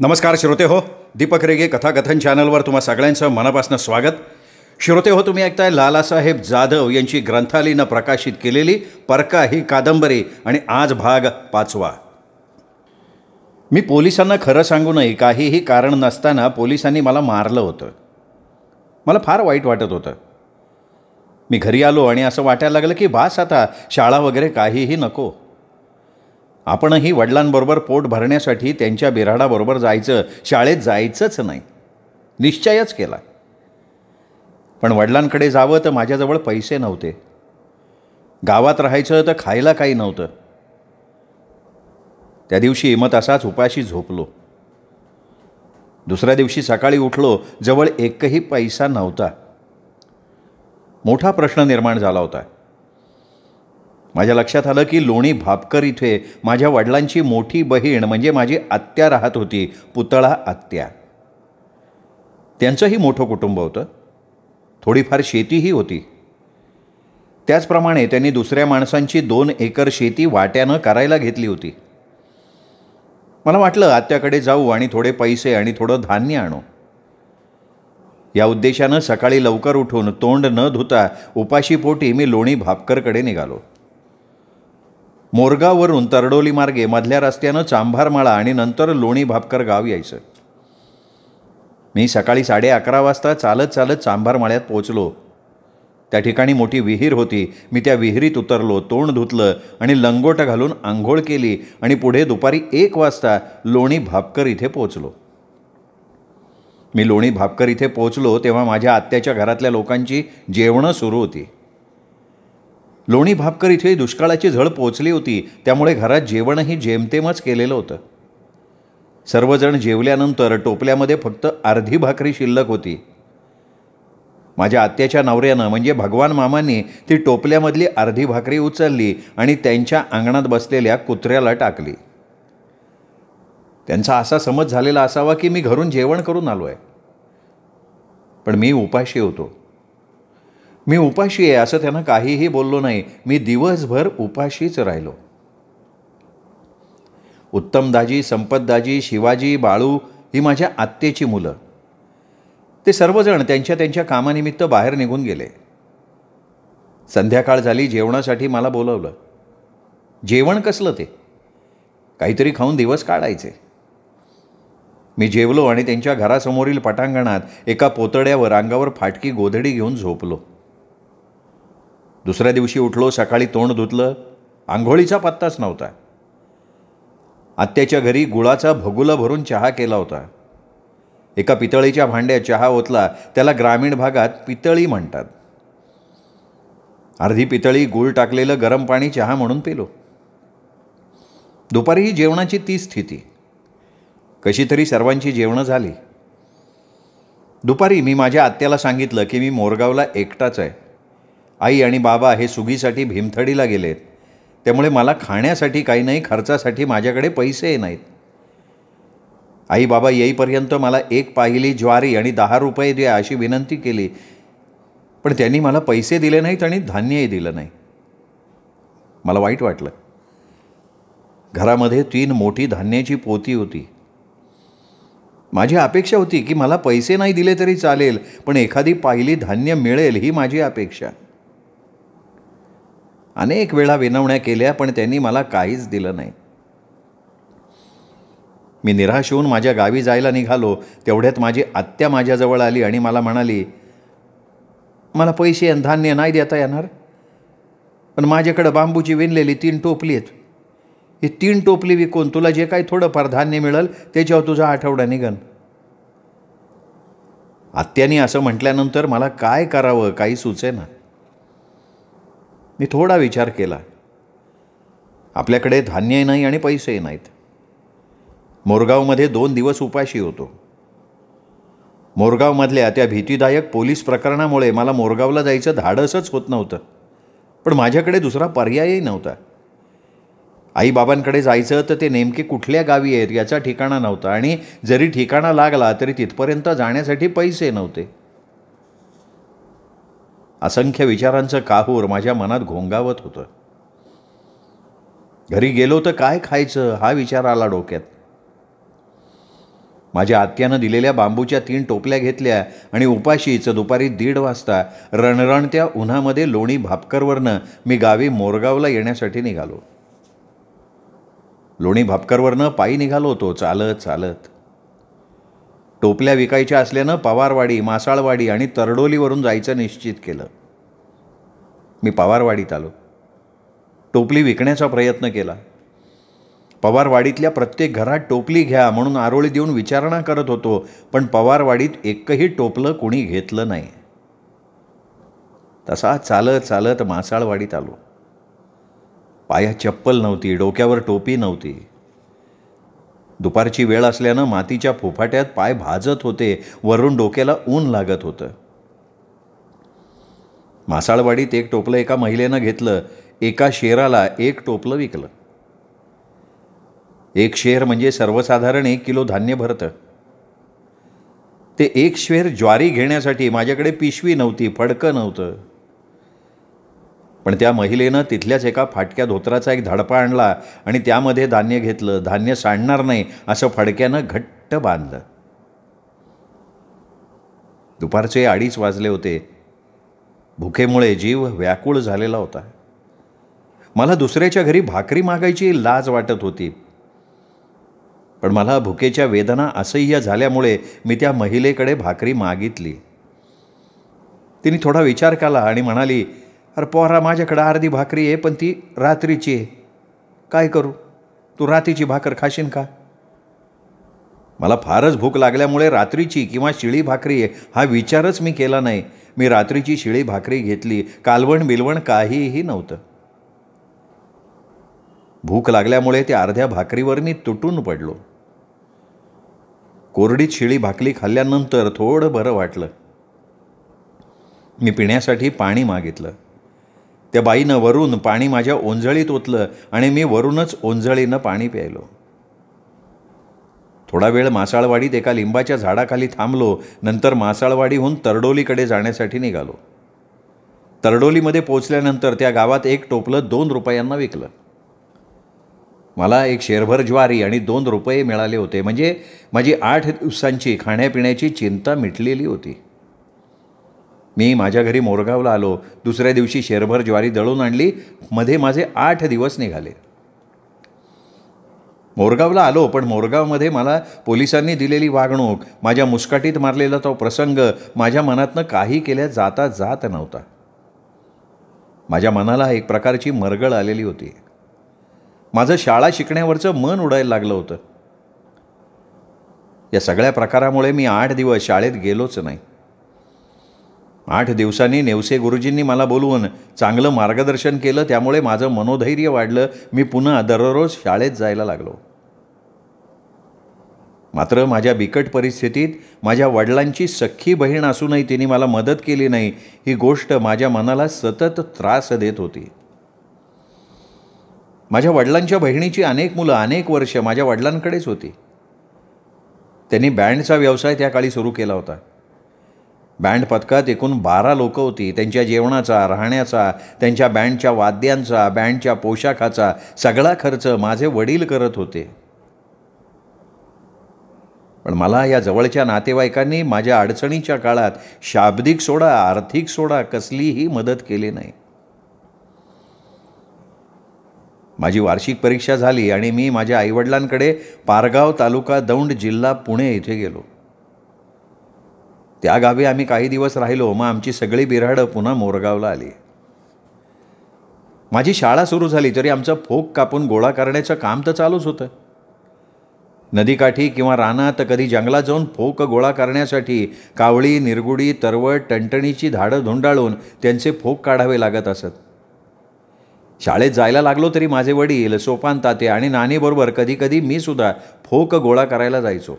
नमस्कार श्रोते हो दीपक रेगे कथाकथन चॅनलवर तुम्हा सगळ्यांचं मनापासून स्वागत श्रोते हो तुम्ही ऐकताय लालासाहेब जाधव यांची ग्रंथालीनं प्रकाशित केलेली परका ही कादंबरी आणि आज भाग पाचवा मी पोलिसांना खरं सांगू नये काहीही कारण नसताना पोलिसांनी मला मारलं होतं मला फार वाईट वाटत होतं मी घरी आलो आणि असं वाटायला लागलं की बास आता शाळा वगैरे काहीही नको आपणही वडिलांबरोबर पोट भरण्यासाठी त्यांच्या बिराडाबरोबर जायचं शाळेत जायचंच नाही निश्चयच केला पण वडिलांकडे जावं तर माझ्याजवळ पैसे नव्हते गावात राहायचं तर खायला काही नव्हतं त्या दिवशी हिमत असाच उपाशी झोपलो दुसऱ्या दिवशी सकाळी उठलो जवळ एकही पैसा नव्हता मोठा प्रश्न निर्माण झाला होता माझ्या लक्षात आलं की लोणी भापकर इथे माझ्या वडिलांची मोठी बहीण म्हणजे माझी आत्या राहत होती पुतळा आत्या त्यांचंही मोठं कुटुंब होतं थोडीफार शेतीही होती त्याचप्रमाणे त्यांनी दुसऱ्या माणसांची दोन एकर शेती वाट्यानं करायला घेतली होती मला वाटलं आत्याकडे जाऊ आणि थोडे पैसे आणि थोडं धान्य आणू या उद्देशानं सकाळी लवकर उठून तोंड न धुता उपाशीपोटी मी लोणी भापकरकडे निघालो मोरगाववरून तरडोली मार्गे मधल्या रस्त्यानं चांभारमाळा आणि नंतर लोणी भापकर गाव यायचं मी सकाळी साडे अकरा वाजता चालत चालत चांभारमाळ्यात पोचलो त्या ठिकाणी मोठी विहीर होती मी त्या विहिरीत उतरलो तोंड धुतलं आणि लंगोट घालून आंघोळ केली आणि पुढे दुपारी एक वाजता लोणी भापकर इथे पोचलो मी लोणी भापकर इथे पोचलो तेव्हा माझ्या आत्याच्या घरातल्या लोकांची जेवणं सुरू होती लोणी भापकर इथे दुष्काळाची झळ पोचली होती त्यामुळे घरात जेवणही जेमतेमच केलेलं होतं सर्वजण जेवल्यानंतर टोपल्यामध्ये फक्त अर्धी भाकरी शिल्लक होती माझ्या आत्याच्या नवऱ्यानं म्हणजे भगवान मामांनी ती टोपल्यामधली अर्धी भाकरी उचलली आणि त्यांच्या अंगणात बसलेल्या कुत्र्याला टाकली त्यांचा असा समज झालेला असावा की मी घरून जेवण करून आलो आहे पण मी उपाशी होतो मी उपाशी आहे असं त्यांना काहीही बोललो नाही मी दिवसभर उपाशीच राहिलो उत्तमदाजी संपतदाजी शिवाजी बाळू ही माझ्या आत्तेची मुलं ते सर्वजण त्यांच्या त्यांच्या कामानिमित्त बाहेर निघून गेले संध्याकाळ झाली जेवणासाठी मला बोलवलं जेवण कसलं ते काहीतरी खाऊन दिवस काढायचे मी जेवलो आणि त्यांच्या घरासमोरील पटांगणात एका पोतड्यावर अंगावर फाटकी गोधडी घेऊन झोपलो दुसऱ्या दिवशी उठलो सकाळी तोंड धुतलं आंघोळीचा पत्ताच नव्हता आत्याच्या घरी गुळाचा भगुला भरून चहा केला होता एका पितळीच्या भांड्यात चहा ओतला त्याला ग्रामीण भागात पितळी म्हणतात अर्धी पितळी गुळ टाकलेलं गरम पाणी चहा म्हणून पिलो दुपारी जेवणाची ती स्थिती कशी तरी सर्वांची जेवणं झाली दुपारी मी माझ्या आत्याला सांगितलं की मी मोरगावला एकटाच आहे आई आणि बाबा हे सुगीसाठी भीमथडीला गेलेत त्यामुळे मला खाण्यासाठी काही नाही खर्चासाठी माझ्याकडे पैसे नाहीत आई बाबा येईपर्यंत मला एक पाहिली ज्वारी आणि दहा रुपये द्या अशी विनंती केली पण त्यांनी मला पैसे दिले नाहीत आणि धान्यही दिलं नाही मला वाईट वाटलं घरामध्ये तीन मोठी धान्याची पोती होती माझी अपेक्षा होती की मला पैसे नाही दिले तरी चालेल पण एखादी पाहिली धान्य मिळेल ही माझी अपेक्षा अनेक वेळा विनवण्या केल्या पण त्यांनी मला काहीच दिलं नाही मी निराश होऊन माझ्या गावी जायला निघालो तेवढ्यात माझी आत्या माझ्याजवळ आली आणि मला म्हणाली मला पैसे आणि धान्य नाही देता येणार पण माझ्याकडं बांबूची विणलेली तीन टोपली आहेत ही तीन टोपली विकून तुला जे काही थोडंफार धान्य मिळेल त्याच्यावर तुझा आठवडा निघन आत्यानी असं म्हटल्यानंतर मला काय करावं काही सुचे ना मी थोडा विचार केला आपल्याकडे धान्यही नाही आणि पैसेही नाहीत मोरगावमध्ये दोन दिवस उपाशी होतो मोरगावमधल्या त्या भीतीदायक पोलीस प्रकरणामुळे मला मोरगावला जायचं धाडसच होत नव्हतं पण माझ्याकडे दुसरा पर्यायही नव्हता आईबाबांकडे जायचं तर ते नेमके कुठल्या गावी आहेत याचा ठिकाणा नव्हता आणि जरी ठिकाणा लागला तरी तिथपर्यंत जाण्यासाठी पैसे नव्हते असंख्य विचारांचं काहूर माझ्या मनात घोंगावत होतं घरी गेलो तर काय खायचं हा विचार आला डोक्यात माझ्या आत्यानं दिलेल्या बांबूच्या तीन टोपल्या घेतल्या आणि उपाशीच दुपारी दीड वाजता रणरणत्या उन्हामध्ये लोणी भापकरवरनं मी गावी मोरगावला येण्यासाठी निघालो लोणी भापकरवरनं पायी निघालो होतो चालत चालत टोपल्या विकायच्या असल्यानं पवारवाडी मासाळवाडी आणि तरडोलीवरून जायचं निश्चित केलं मी पवारवाडीत आलो टोपली विकण्याचा प्रयत्न केला पवारवाडीतल्या प्रत्येक घरात टोपली घ्या म्हणून आरोळी देऊन विचारणा करत होतो पण पवारवाडीत एकही टोपलं कोणी घेतलं नाही तसा चालत चालत मासाळवाडीत आलो पाया चप्पल नव्हती डोक्यावर टोपी नव्हती दुपारची वेळ असल्यानं मातीच्या फोफाट्यात पाय भाजत होते वरून डोक्याला ऊन लागत होतं मासाळवाडीत एक टोपलं एका महिलेनं घेतलं एका शेराला एक टोपलं विकलं एक शेर म्हणजे सर्वसाधारण एक किलो धान्य भरतं ते एक शेर ज्वारी घेण्यासाठी माझ्याकडे पिशवी नव्हती फडकं नव्हतं पण त्या महिलेनं तिथल्याच एका फाटक्या धोत्राचा एक धडपा आणला आणि त्यामध्ये धान्य घेतलं धान्य सांडणार नाही असं फडक्यानं घट्ट बांधलं दुपारचे अडीच वाजले होते भुकेमुळे जीव व्याकुळ झालेला होता मला दुसऱ्याच्या घरी भाकरी मागायची लाज वाटत होती पण मला भुकेच्या वेदना असह्य झाल्यामुळे मी त्या महिलेकडे भाकरी मागितली तिने थोडा विचार केला आणि म्हणाली अरे पोहरा माझ्याकडं अर्धी भाकरी आहे पण ती रात्रीची आहे काय करू तू रात्रीची भाकर खाशीन का मला फारच भूक लागल्यामुळे रात्रीची किंवा शिळी भाकरी आहे हा विचारच मी केला नाही मी रात्रीची शिळी भाकरी घेतली कालवण बिलवण काहीही नव्हतं भूक लागल्यामुळे त्या अर्ध्या भाकरीवर मी तुटून पडलो कोरडीत शिळी भाकरी खाल्ल्यानंतर थोडं बरं वाटलं मी पिण्यासाठी पाणी मागितलं त्या बाईनं वरून पाणी माझ्या ओंजळीत ओतलं आणि मी वरूनच ओंजळीनं पाणी प्यायलो थोडा वेळ मासाळवाडीत एका लिंबाच्या झाडाखाली थांबलो नंतर मासाळवाडीहून तरडोलीकडे जाण्यासाठी निघालो तरडोलीमध्ये पोचल्यानंतर त्या गावात एक टोपलं दोन रुपयांना विकलं मला एक शेरभर ज्वारी आणि दोन रुपये मिळाले होते म्हणजे माझी आठ दिवसांची खाण्यापिण्याची चिंता मिटलेली होती मी माझ्या घरी मोरगावला आलो दुसऱ्या दिवशी शेरभर ज्वारी दळून आणली मध्ये माझे आठ दिवस निघाले मोरगावला आलो पण मोरगावमध्ये मला पोलिसांनी दिलेली वागणूक माझ्या मुस्काटीत मारलेला तो प्रसंग माझ्या मनातनं काही केल्या जाता जात नव्हता माझ्या मनाला एक प्रकारची मरगळ आलेली होती माझं शाळा शिकण्यावरचं मन उडायला लागलं होतं या सगळ्या प्रकारामुळे मी आठ दिवस शाळेत गेलोच नाही आठ दिवसांनी नेवसे गुरुजींनी मला बोलवून चांगलं मार्गदर्शन केलं त्यामुळे माझं मनोधैर्य वाढलं मी पुन्हा दररोज शाळेत जायला लागलो मात्र माझ्या बिकट परिस्थितीत माझ्या वडिलांची सख्खी बहीण असूनही तिने मला मदत केली नाही ही गोष्ट माझ्या मनाला सतत त्रास देत होती माझ्या वडिलांच्या बहिणीची अनेक मुलं अनेक वर्ष माझ्या वडिलांकडेच होती त्यांनी बँडचा व्यवसाय त्या काळी सुरू केला होता बँड पथकात एकूण बारा लोकं होती त्यांच्या जेवणाचा राहण्याचा त्यांच्या बँडच्या वाद्यांचा बँडच्या पोशाखाचा सगळा खर्च माझे वडील करत होते पण मला या जवळच्या नातेवाईकांनी माझ्या अडचणीच्या काळात शाब्दिक सोडा आर्थिक सोडा कसलीही मदत केली नाही माझी वार्षिक परीक्षा झाली आणि मी माझ्या आईवडिलांकडे पारगाव तालुका दौंड जिल्हा पुणे इथे गेलो त्या गावी आम्ही काही दिवस राहिलो मग आमची सगळी बिराडं पुन्हा मोरगावला आली माझी शाळा सुरू झाली तरी आमचं फोक कापून गोळा करण्याचं काम तर चालूच होतं नदीकाठी किंवा रानात कधी जंगलात जाऊन फोक गोळा करण्यासाठी कावळी निरगुडी तरवट टणटणीची धाडं धुंडाळून त्यांचे फोक काढावे लागत असत शाळेत जायला लागलो तरी माझे वडील सोपान ताते आणि नाणीबरोबर कधीकधी मी सुद्धा फोक गोळा करायला जायचो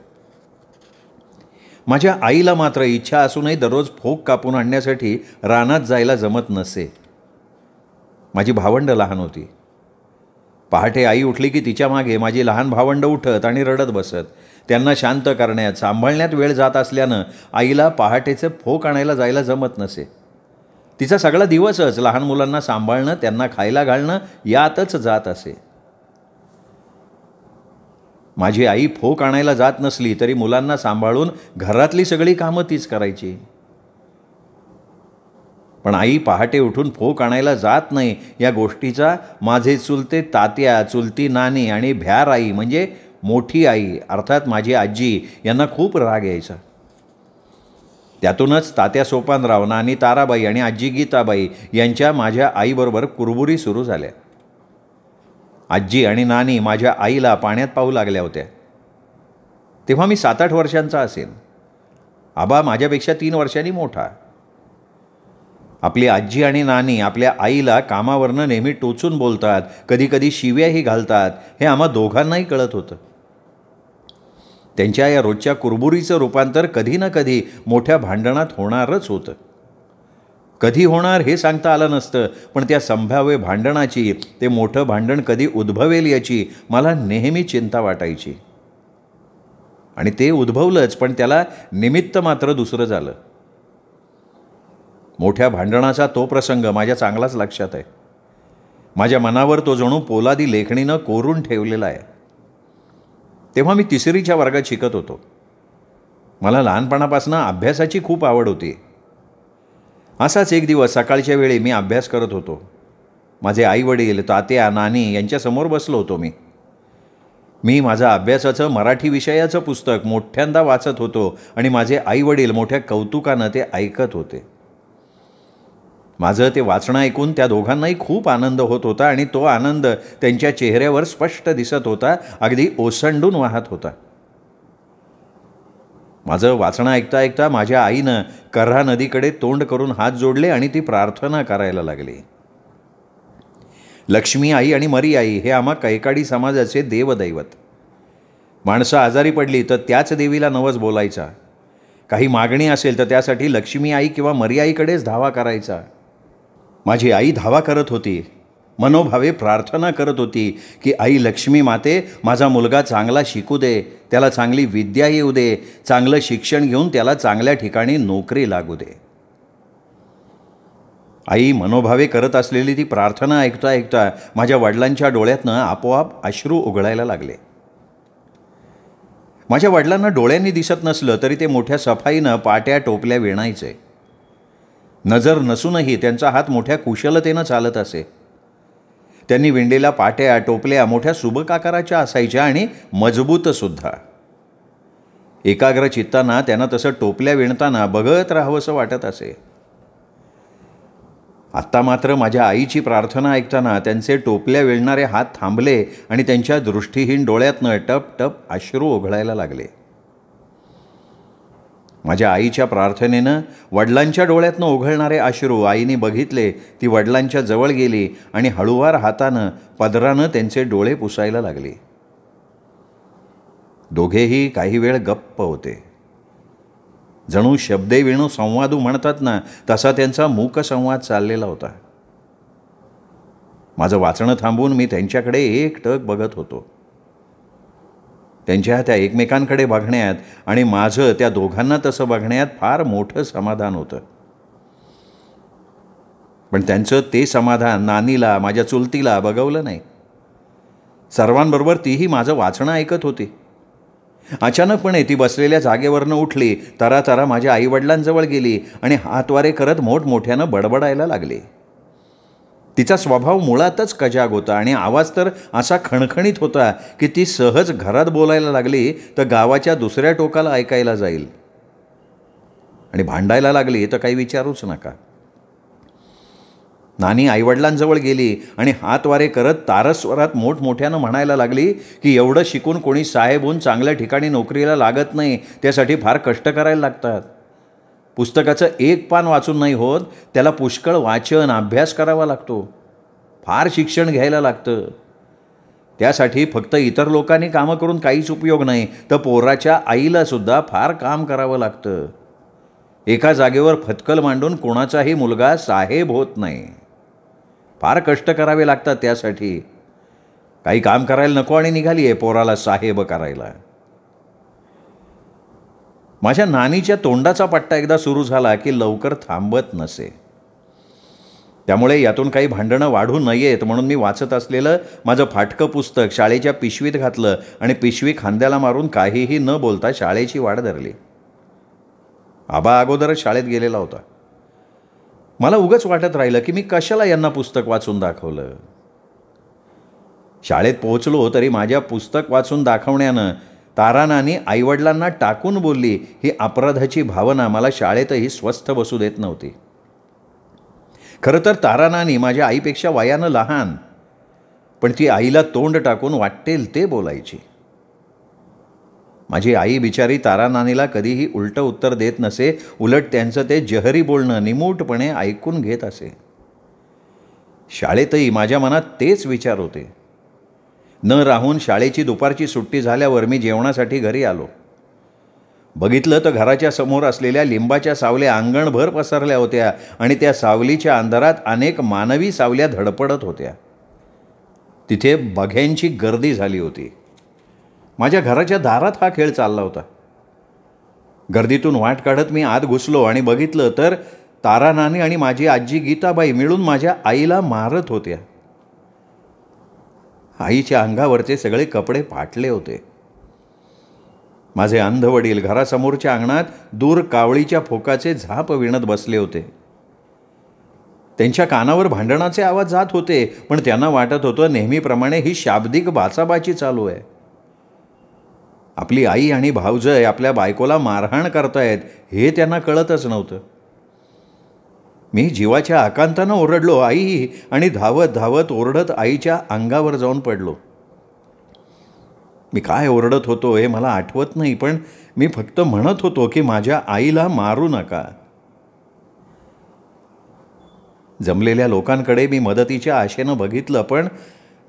माझ्या आईला मात्र इच्छा असूनही दररोज फोक कापून आणण्यासाठी रानात जायला जमत नसे माझी भावंड लहान होती पहाटे आई उठली की तिच्या मागे माझी लहान भावंड उठत आणि रडत बसत त्यांना शांत करण्यात सांभाळण्यात वेळ जात असल्यानं आईला पहाटेचे फोक आणायला जायला जमत नसे तिचा सगळा दिवसच लहान मुलांना सांभाळणं त्यांना खायला घालणं यातच जात असे माझी आई फोक आणायला जात नसली तरी मुलांना सांभाळून घरातली सगळी कामं तीच करायची पण आई पहाटे उठून फोक आणायला जात नाही या गोष्टीचा माझे चुलते तात्या चुलती नानी आणि भ्यार आई म्हणजे मोठी आई अर्थात माझी आजी यांना खूप राग यायचा त्यातूनच तात्या सोपानराव नानी ताराबाई आणि आजी गीताबाई यांच्या माझ्या आईबरोबर कुरबुरी सुरू झाल्या आजी आणि नानी माझ्या आईला पाण्यात पाहू लागल्या होत्या तेव्हा मी सात आठ वर्षांचा असेल आबा माझ्यापेक्षा तीन वर्षांनी मोठा आपली आजी आणि नानी आपल्या आईला कामावरनं नेहमी टोचून बोलतात कधीकधी शिव्याही घालतात हे आम्हा दोघांनाही कळत होतं त्यांच्या या रोजच्या कुरबुरीचं रूपांतर कधी ना कधी मोठ्या भांडणात होणारच होतं कधी होणार हे सांगता आलं नसतं पण त्या संभाव्य भांडणाची ते मोठं भांडण कधी उद्भवेल याची मला नेहमी चिंता वाटायची आणि ते उद्भवलंच पण त्याला निमित्त मात्र दुसरं झालं मोठ्या भांडणाचा तो प्रसंग माझ्या चांगलाच लक्षात आहे माझ्या मनावर तो जणू पोलादी लेखणीनं कोरून ठेवलेला आहे तेव्हा मी तिसरीच्या वर्गात शिकत होतो मला लहानपणापासून अभ्यासाची खूप आवड होती असाच एक दिवस सकाळच्या वेळी मी अभ्यास करत होतो माझे आईवडील तात्या नानी यांच्यासमोर बसलो होतो मी मी माझा अभ्यासाचं मराठी विषयाचं पुस्तक मोठ्यांदा वाचत होतो आणि माझे आईवडील मोठ्या कौतुकानं ते ऐकत होते माझं ते वाचणं ऐकून त्या दोघांनाही खूप आनंद होत होता आणि तो आनंद त्यांच्या चेहऱ्यावर स्पष्ट दिसत होता अगदी ओसंडून वाहत होता माझं वाचणं ऐकता ऐकता माझ्या आईनं कर्हा नदीकडे तोंड करून हात जोडले आणि ती प्रार्थना करायला लागली लक्ष्मी आई आणि मरी आई हे आम्हा कैकाडी समाजाचे देवदैवत माणसं आजारी पडली तर त्याच देवीला नवस बोलायचा काही मागणी असेल तर त्यासाठी लक्ष्मी आई किंवा मरी आईकडेच धावा करायचा माझी आई धावा करत होती मनोभावे प्रार्थना करत होती की आई लक्ष्मी माते माझा मुलगा चांगला शिकू दे त्याला चांगली विद्या येऊ दे चांगलं शिक्षण घेऊन त्याला चांगल्या ठिकाणी नोकरी लागू दे आई मनोभावे करत असलेली ती प्रार्थना ऐकता ऐकता माझ्या वडिलांच्या डोळ्यातनं आपोआप अश्रू उघडायला लागले माझ्या वडिलांना डोळ्यांनी दिसत नसलं तरी ते मोठ्या सफाईनं पाट्या टोपल्या विणायचे नजर नसूनही त्यांचा हात मोठ्या कुशलतेनं चालत असे त्यांनी विंडीला पाट्या टोपल्या मोठ्या सुबक असायच्या आणि मजबूतसुद्धा एकाग्र चित्ताना त्यांना तसं टोपल्या विणताना बघत राहावंसं वाटत असे आत्ता मात्र माझ्या आईची प्रार्थना ऐकताना त्यांचे टोपल्या विणणारे हात थांबले आणि त्यांच्या दृष्टीहीन डोळ्यातनं टप टप अश्रू ओघळायला लागले माझ्या आईच्या प्रार्थनेनं वडिलांच्या डोळ्यातनं ओघळणारे आश्रू आईने बघितले ती वडिलांच्या जवळ गेली आणि हळूवार हातानं पदरानं त्यांचे डोळे पुसायला लागले दोघेही काही वेळ गप्प होते जणू शब्दे विणू संवादू म्हणतात ना तसा त्यांचा मूक संवाद चाललेला होता माझं वाचणं थांबून मी त्यांच्याकडे एकटक बघत होतो त्यांच्या त्या एकमेकांकडे बघण्यात आणि माझं त्या दोघांना तसं बघण्यात फार मोठं समाधान होतं पण त्यांचं ते समाधान नानीला माझ्या चुलतीला बघवलं नाही सर्वांबरोबर तीही माझं वाचणं ऐकत होती अचानकपणे ती बसलेल्या जागेवरनं उठली तरा तरा माझ्या आईवडिलांजवळ गेली आणि हातवारे करत मोठमोठ्यानं बडबडायला लागली तिचा स्वभाव मुळातच कजाग होता आणि आवाज तर असा खणखणीत होता की ती सहज घरात बोलायला लागली तर गावाच्या दुसऱ्या टोकाला ऐकायला जाईल आणि भांडायला लागली तर काही विचारूच नका नानी आईवडिलांजवळ गेली आणि हातवारे करत तारस्वरात मोठमोठ्यानं म्हणायला लागली की एवढं शिकून कोणी साहेब होऊन चांगल्या ठिकाणी नोकरीला लागत नाही त्यासाठी फार कष्ट करायला लागतात पुस्तकाचं एक पान वाचून नाही होत त्याला पुष्कळ वाचन अभ्यास करावा लागतो फार शिक्षण घ्यायला लागतं त्यासाठी फक्त इतर लोकांनी कामं करून काहीच उपयोग नाही तर पोराच्या आईलासुद्धा फार काम करावं लागतं एका जागेवर फतकल मांडून कोणाचाही मुलगा साहेब होत नाही फार कष्ट करावे लागतात त्यासाठी काही काम करायला नको आणि निघाली आहे पोराला साहेब करायला माझ्या नानीच्या तोंडाचा पट्टा एकदा सुरू झाला की लवकर थांबत नसे त्यामुळे यातून काही भांडणं वाढू नयेत म्हणून मी वाचत असलेलं माझं फाटकं पुस्तक शाळेच्या पिशवीत घातलं आणि पिशवी खांद्याला मारून काहीही न बोलता शाळेची वाढ धरली आबा अगोदरच शाळेत गेलेला होता मला उगच वाटत राहिलं की मी कशाला यांना पुस्तक वाचून दाखवलं शाळेत पोहोचलो तरी माझ्या पुस्तक वाचून दाखवण्यानं तारानानी आईवडिलांना टाकून बोलली ही अपराधाची भावना मला शाळेतही स्वस्थ बसू देत नव्हती खरं तर तारानानी माझ्या आईपेक्षा वयानं लहान पण ती आईला तोंड टाकून वाटेल ते बोलायची माझी आई बिचारी तारानानीला कधीही उलटं उत्तर देत नसे उलट त्यांचं ते जहरी बोलणं निमूटपणे ऐकून घेत असे शाळेतही माझ्या मनात तेच विचार होते न राहून शाळेची दुपारची सुट्टी झाल्यावर मी जेवणासाठी घरी आलो बघितलं तर घराच्या समोर असलेल्या लिंबाच्या सावल्या अंगणभर पसरल्या होत्या आणि त्या सावलीच्या अंधारात अनेक मानवी सावल्या धडपडत होत्या तिथे बघ्यांची गर्दी झाली होती माझ्या घराच्या दारात हा खेळ चालला होता गर्दीतून वाट काढत मी आत घुसलो आणि बघितलं तर तारा नानी आणि माझी आजी गीताबाई मिळून माझ्या आईला मारत होत्या आईच्या अंगावरचे सगळे कपडे फाटले होते माझे वडील घरासमोरच्या अंगणात दूर कावळीच्या फोकाचे झाप विणत बसले होते त्यांच्या कानावर भांडणाचे आवाज जात होते पण त्यांना वाटत होतं नेहमीप्रमाणे ही शाब्दिक बाचाबाची चालू आहे आपली आई आणि भाऊजय आपल्या बायकोला मारहाण करतायत हे त्यांना कळतच नव्हतं मी जीवाच्या आकांतानं ओरडलो आई आणि धावत धावत ओरडत आईच्या अंगावर जाऊन पडलो मी काय ओरडत होतो हे मला आठवत नाही पण मी फक्त म्हणत होतो की माझ्या आईला मारू नका जमलेल्या लोकांकडे मी मदतीच्या आशेनं बघितलं पण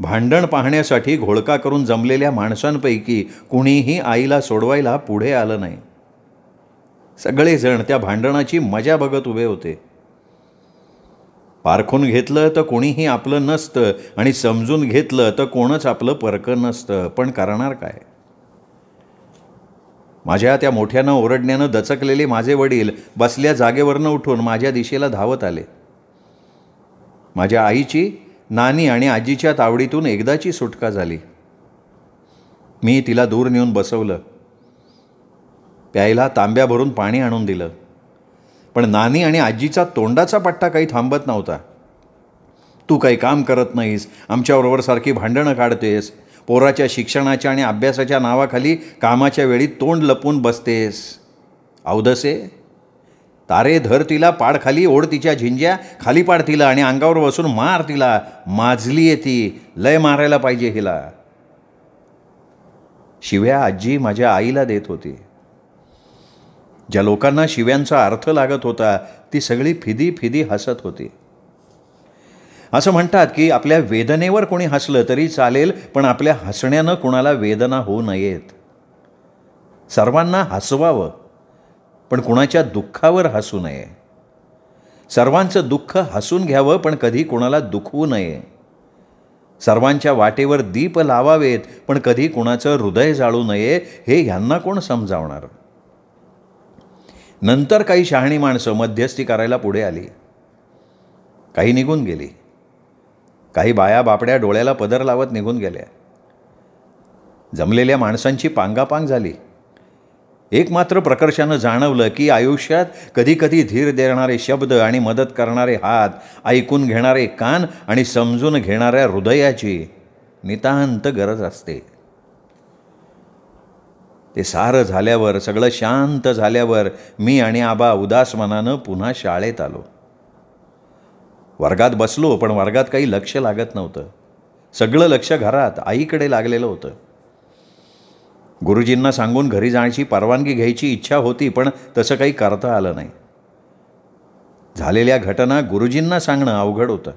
भांडण पाहण्यासाठी घोळका करून जमलेल्या माणसांपैकी कुणीही आईला सोडवायला पुढे आलं नाही सगळेजण त्या भांडणाची मजा बघत उभे होते पारखून घेतलं तर कोणीही आपलं नसतं आणि समजून घेतलं तर कोणच आपलं परकं नसतं पण करणार काय माझ्या त्या मोठ्यानं ओरडण्यानं दचकलेले माझे वडील बसल्या जागेवरनं उठून माझ्या दिशेला धावत आले माझ्या आईची नानी आणि आजीच्या तावडीतून एकदाची सुटका झाली मी तिला दूर नेऊन बसवलं प्यायला तांब्या भरून पाणी आणून दिलं पण नानी आणि आजीचा तोंडाचा पट्टा काही थांबत नव्हता तू काही काम करत नाहीस आमच्याबरोबर सारखी भांडणं काढतेस पोराच्या शिक्षणाच्या आणि अभ्यासाच्या नावाखाली कामाच्या वेळी तोंड लपून बसतेस अवधसे तारे धर तिला पाडखाली ओढ तिच्या झिंज्या खाली पाड तिला आणि अंगावर बसून मार तिला माजली आहे ती लय मारायला पाहिजे हिला शिव्या आजी माझ्या आईला देत होती ज्या लोकांना शिव्यांचा अर्थ लागत होता ती सगळी फिदी फिदी हसत होती असं म्हणतात की आपल्या वेदनेवर कोणी हसलं तरी चालेल पण आपल्या हसण्यानं कुणाला वेदना होऊ नयेत सर्वांना हसवावं पण कुणाच्या दुःखावर हसू नये सर्वांचं दुःख हसून घ्यावं पण कधी कोणाला दुखवू नये सर्वांच्या वाटेवर दीप लावावेत पण कधी कुणाचं हृदय जाळू नये हे ह्यांना कोण समजावणार नंतर काही शहाणी माणसं मध्यस्थी करायला पुढे आली काही निघून गेली काही बाया बापड्या डोळ्याला पदर लावत निघून गेल्या जमलेल्या माणसांची पांगापांग झाली एक मात्र प्रकर्षानं जाणवलं की आयुष्यात कधीकधी धीर देणारे शब्द आणि मदत करणारे हात ऐकून घेणारे कान आणि समजून घेणाऱ्या हृदयाची नितांत गरज असते ते सारं झाल्यावर सगळं शांत झाल्यावर मी आणि आबा उदास मनानं पुन्हा शाळेत आलो वर्गात बसलो पण वर्गात काही लक्ष लागत नव्हतं सगळं लक्ष घरात आईकडे लागलेलं होतं गुरुजींना सांगून घरी जाण्याची परवानगी घ्यायची इच्छा होती पण तसं काही करता आलं नाही झालेल्या घटना गुरुजींना सांगणं अवघड होतं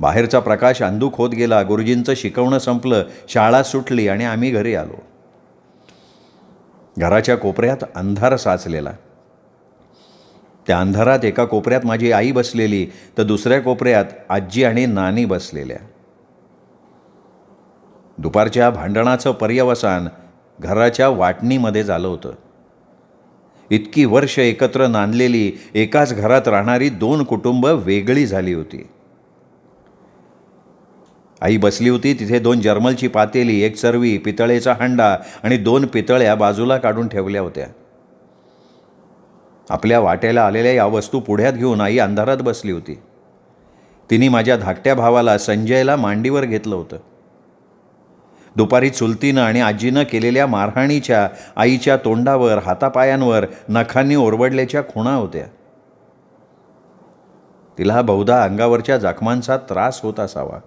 बाहेरचा प्रकाश अंधूक होत गेला गुरुजींचं शिकवणं संपलं शाळा सुटली आणि आम्ही घरी आलो घराच्या कोपऱ्यात अंधार साचलेला त्या अंधारात एका कोपऱ्यात माझी आई बसलेली तर दुसऱ्या कोपऱ्यात आजी आणि नानी बसलेल्या दुपारच्या भांडणाचं पर्यवसान घराच्या वाटणीमध्ये झालं होतं इतकी वर्ष एकत्र नांदलेली एकाच घरात राहणारी दोन कुटुंब वेगळी झाली होती आई बसली होती तिथे दोन जर्मलची पातेली एक चरवी पितळेचा हंडा आणि दोन पितळ्या बाजूला काढून ठेवल्या होत्या आपल्या वाट्याला आलेल्या या वस्तू पुढ्यात घेऊन आई अंधारात बसली होती तिने माझ्या धाकट्या भावाला संजयला मांडीवर घेतलं होतं दुपारी चुलतीनं आणि आजीनं केलेल्या मारहाणीच्या आईच्या तोंडावर हातापायांवर नखांनी ओरबडल्याच्या खुणा होत्या तिला बहुधा अंगावरच्या जखमांचा त्रास होत असावा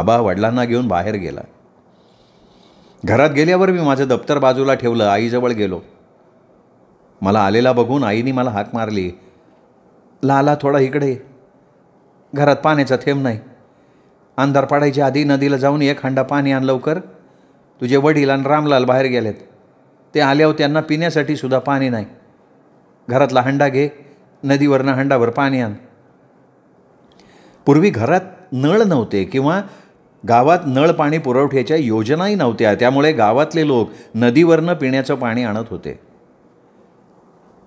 आबा वडिलांना घेऊन बाहेर गेला घरात गेल्यावर मी माझं दप्तर बाजूला ठेवलं आईजवळ गेलो मला आलेला बघून आईने मला हाक मारली लाला थोडा इकडे घरात पाण्याचा थेंब नाही अंधार पाडायच्या आधी नदीला जाऊन एक हंडा पाणी आण लवकर तुझे वडील आणि रामलाल बाहेर गेलेत ते आल्यावर त्यांना पिण्यासाठी सुद्धा पाणी नाही घरातला हंडा घे नदीवरनं हंडाभर पाणी आण पूर्वी घरात नळ नव्हते किंवा गावात नळ पाणी पुरवठ्याच्या योजनाही नव्हत्या त्यामुळे गावातले लोक नदीवरनं पिण्याचं पाणी आणत होते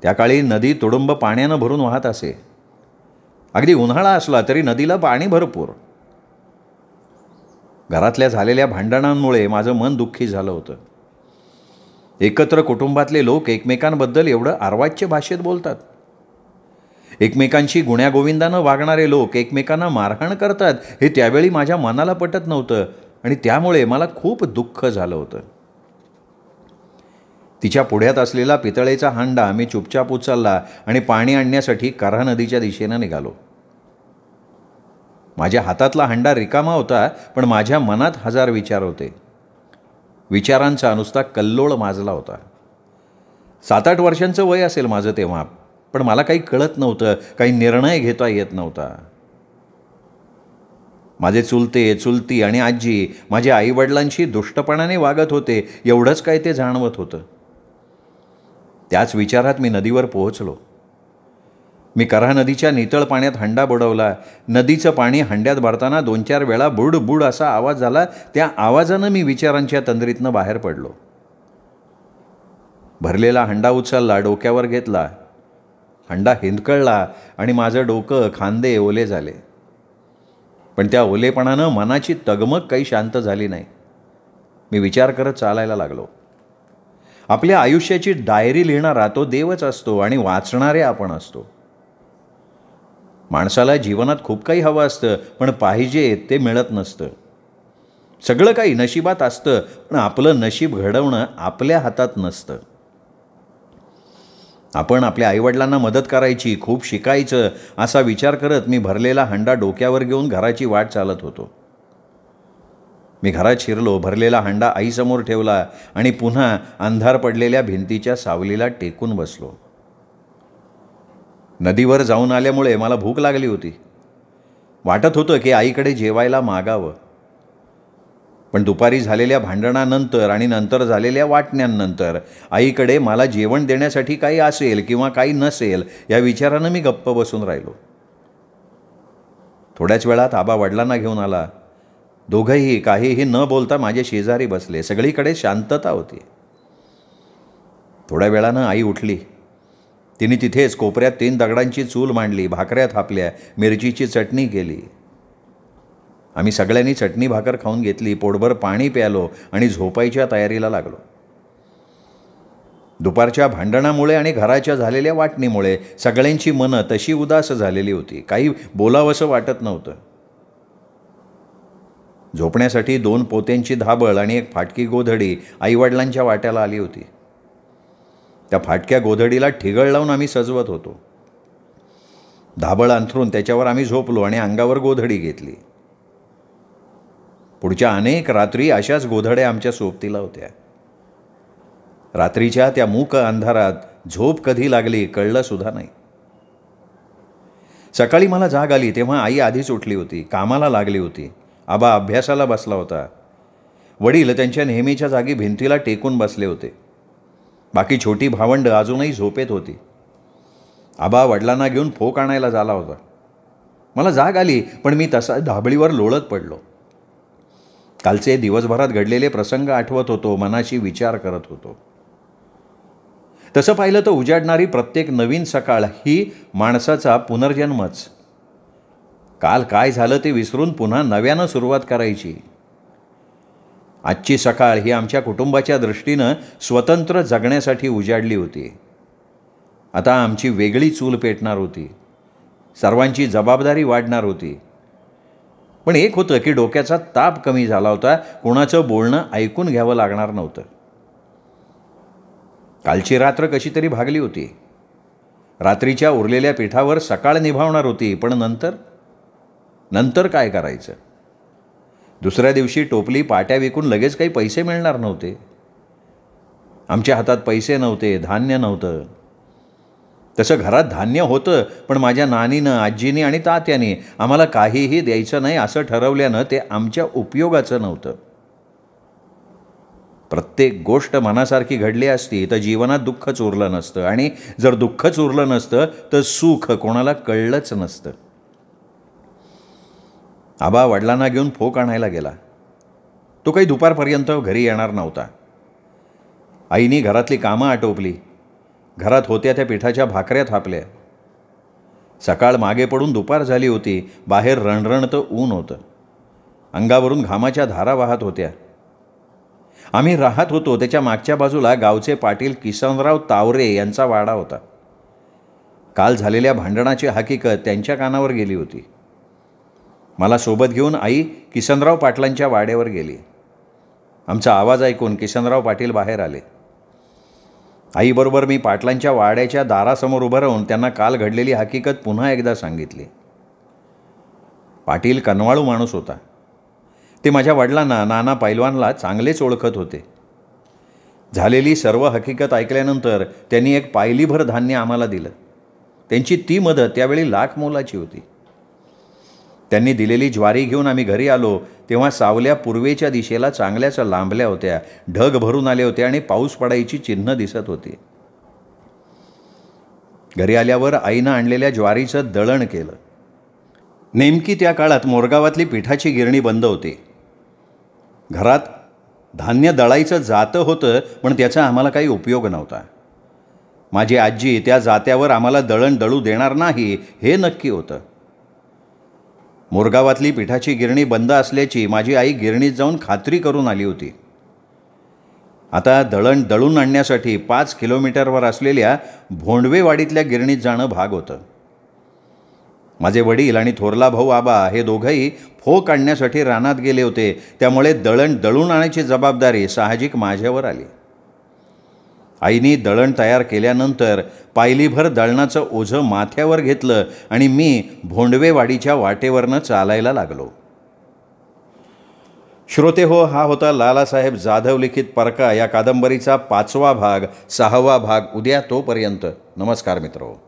त्या काळी नदी तुडुंब पाण्यानं भरून वाहत असे अगदी उन्हाळा असला तरी नदीला पाणी भरपूर घरातल्या झालेल्या भांडणांमुळे माझं मन दुःखी झालं होतं एकत्र कुटुंबातले लोक एकमेकांबद्दल एवढं आर्वाच्य भाषेत बोलतात एकमेकांशी गुण्यागोविंदानं वागणारे लोक एकमेकांना मारहाण करतात हे त्यावेळी माझ्या मनाला पटत नव्हतं आणि त्यामुळे मला खूप दुःख झालं होतं तिच्या पुढ्यात असलेला पितळेचा हांडा मी चुपचाप उचलला आणि पाणी आणण्यासाठी करा नदीच्या दिशेनं निघालो माझ्या हातातला हांडा रिकामा होता पण माझ्या मनात हजार विचार होते विचारांचा नुसता कल्लोळ माजला होता सात आठ वर्षांचं वय असेल माझं तेव्हा पण मला काही कळत नव्हतं काही निर्णय घेता येत नव्हता माझे चुलते चुलती आणि आजी माझ्या आईवडिलांशी दुष्टपणाने वागत होते एवढंच काय ते जाणवत होतं त्याच विचारात मी नदीवर पोहोचलो मी करा नदीच्या नितळ पाण्यात हंडा बुडवला नदीचं पाणी हंड्यात भरताना दोन चार वेळा बुड बुड असा आवाज झाला त्या आवाजानं मी विचारांच्या तंद्रीतनं बाहेर पडलो भरलेला हंडा उचलला डोक्यावर घेतला हंडा हिंदकळला आणि माझं डोकं खांदे ओले झाले पण त्या ओलेपणानं मनाची तगमग काही शांत झाली नाही मी विचार करत चालायला लागलो आपल्या आयुष्याची डायरी लिहिणारा तो देवच असतो आणि वाचणारे आपण असतो माणसाला जीवनात खूप काही हवं असतं पण पाहिजे ते मिळत नसतं सगळं काही नशिबात असतं पण आपलं नशीब घडवणं आपल्या हातात नसतं आपण आपल्या आईवडिलांना मदत करायची खूप शिकायचं असा विचार करत मी भरलेला हंडा डोक्यावर घेऊन घराची वाट चालत होतो मी घरात शिरलो भरलेला हंडा आईसमोर ठेवला आणि पुन्हा अंधार पडलेल्या भिंतीच्या सावलीला टेकून बसलो नदीवर जाऊन आल्यामुळे मला भूक लागली होती वाटत होतं की आईकडे जेवायला मागावं पण दुपारी झालेल्या भांडणानंतर आणि नंतर झालेल्या वाटण्यांनंतर आईकडे मला जेवण देण्यासाठी काही असेल किंवा काही नसेल या विचारानं मी गप्प बसून राहिलो थोड्याच वेळात आबा वडिलांना घेऊन आला दोघंही काहीही न बोलता माझे शेजारी बसले सगळीकडे शांतता होती थोड्या वेळानं आई उठली तिने तिथेच कोपऱ्यात तीन दगडांची चूल मांडली भाकऱ्या थापल्या मिरचीची चटणी केली आम्ही सगळ्यांनी चटणी भाकर खाऊन घेतली पोटभर पाणी प्यालो आणि झोपायच्या तयारीला लागलो दुपारच्या भांडणामुळे आणि घराच्या झालेल्या वाटणीमुळे सगळ्यांची मनं तशी उदास झालेली होती काही बोलावंसं वाटत नव्हतं झोपण्यासाठी दोन पोत्यांची धाबळ आणि एक फाटकी गोधडी आईवडिलांच्या वाट्याला आली होती त्या फाटक्या गोधडीला ठिगळ लावून आम्ही सजवत होतो धाबळ अंथरून त्याच्यावर आम्ही झोपलो आणि अंगावर गोधडी घेतली पुढच्या अनेक रात्री अशाच गोधड्या आमच्या सोबतीला होत्या रात्रीच्या त्या मूक अंधारात झोप कधी लागली कळलं सुद्धा नाही सकाळी मला जाग आली तेव्हा आई आधीच उठली होती कामाला लागली होती आबा अभ्यासाला बसला होता वडील त्यांच्या नेहमीच्या जागी भिंतीला टेकून बसले होते बाकी छोटी भावंड अजूनही झोपेत होती आबा वडिलांना घेऊन फोक आणायला झाला होता मला जाग आली पण मी तसा धाबळीवर लोळत पडलो कालचे दिवसभरात घडलेले प्रसंग आठवत होतो मनाशी विचार करत होतो तसं पाहिलं तर उजाडणारी प्रत्येक नवीन सकाळ ही माणसाचा पुनर्जन्मच काल काय झालं ते विसरून पुन्हा नव्यानं सुरुवात करायची आजची सकाळ ही आमच्या कुटुंबाच्या दृष्टीनं स्वतंत्र जगण्यासाठी उजाडली होती आता आमची वेगळी चूल पेटणार होती सर्वांची जबाबदारी वाढणार होती पण एक होतं की डोक्याचा ताप कमी झाला होता कोणाचं बोलणं ऐकून घ्यावं लागणार नव्हतं कालची रात्र कशी तरी भागली होती रात्रीच्या उरलेल्या पिठावर सकाळ निभावणार होती पण नंतर नंतर काय करायचं दुसऱ्या दिवशी टोपली पाट्या विकून लगेच काही पैसे मिळणार नव्हते आमच्या हातात पैसे नव्हते धान्य नव्हतं तसं घरात धान्य होतं पण माझ्या नानीनं आजीने आणि तात्याने आम्हाला काहीही द्यायचं नाही असं ठरवल्यानं ते आमच्या उपयोगाचं नव्हतं प्रत्येक गोष्ट मनासारखी घडली असती तर जीवनात दुःखच उरलं नसतं आणि जर दुःखच उरलं नसतं तर सुख कोणाला कळलंच नसतं आबा वडिलांना घेऊन फोक आणायला गेला तो काही दुपारपर्यंत घरी येणार नव्हता आईनी घरातली कामं आटोपली घरात होत्या त्या पिठाच्या भाकऱ्या थापल्या सकाळ मागे पडून दुपार झाली होती बाहेर रणरणतं ऊन होतं अंगावरून घामाच्या धारा वाहत होत्या आम्ही राहत होतो त्याच्या मागच्या बाजूला गावचे पाटील किसनराव तावरे यांचा वाडा होता काल झालेल्या भांडणाची हकीकत त्यांच्या कानावर गेली होती मला सोबत घेऊन आई किसनराव पाटलांच्या वाड्यावर गेली आमचा आवाज ऐकून किसनराव पाटील बाहेर आले आईबरोबर मी पाटलांच्या वाड्याच्या दारासमोर उभं राहून त्यांना काल घडलेली हकीकत पुन्हा एकदा सांगितली पाटील कनवाळू माणूस होता ते माझ्या वडिलांना नाना पैलवानला चांगलेच ओळखत होते झालेली सर्व हकीकत ऐकल्यानंतर त्यांनी एक पायलीभर धान्य आम्हाला दिलं त्यांची ती मदत त्यावेळी लाख मोलाची होती त्यांनी दिलेली ज्वारी घेऊन आम्ही घरी आलो तेव्हा सावल्या पूर्वेच्या दिशेला चांगल्याच लांबल्या होत्या ढग भरून आले होते आणि पाऊस पडायची चिन्ह दिसत होती घरी आल्यावर आईनं आणलेल्या ज्वारीचं दळण केलं नेमकी त्या काळात मोरगावातली पिठाची गिरणी बंद होती घरात धान्य दळायचं जातं होतं पण त्याचा आम्हाला काही उपयोग नव्हता माझी आजी त्या जात्यावर आम्हाला दळण दळू देणार नाही हे नक्की होतं मोरगावातली पिठाची गिरणी बंद असल्याची माझी आई गिरणीत जाऊन खात्री करून आली होती आता दळण दळून आणण्यासाठी पाच किलोमीटरवर असलेल्या भोंडवेवाडीतल्या गिरणीत जाणं भाग होतं माझे वडील आणि थोरला भाऊ आबा हे दोघंही फोक आणण्यासाठी रानात गेले होते त्यामुळे दळण दळून आणायची जबाबदारी साहजिक माझ्यावर आली आईने दळण तयार केल्यानंतर पायलीभर दळणाचं ओझं माथ्यावर घेतलं आणि मी भोंडवेवाडीच्या वाटेवरनं चालायला लागलो श्रोते हो हा होता लालासाहेब जाधव लिखित परका या कादंबरीचा पाचवा भाग सहावा भाग उद्या तोपर्यंत नमस्कार मित्रो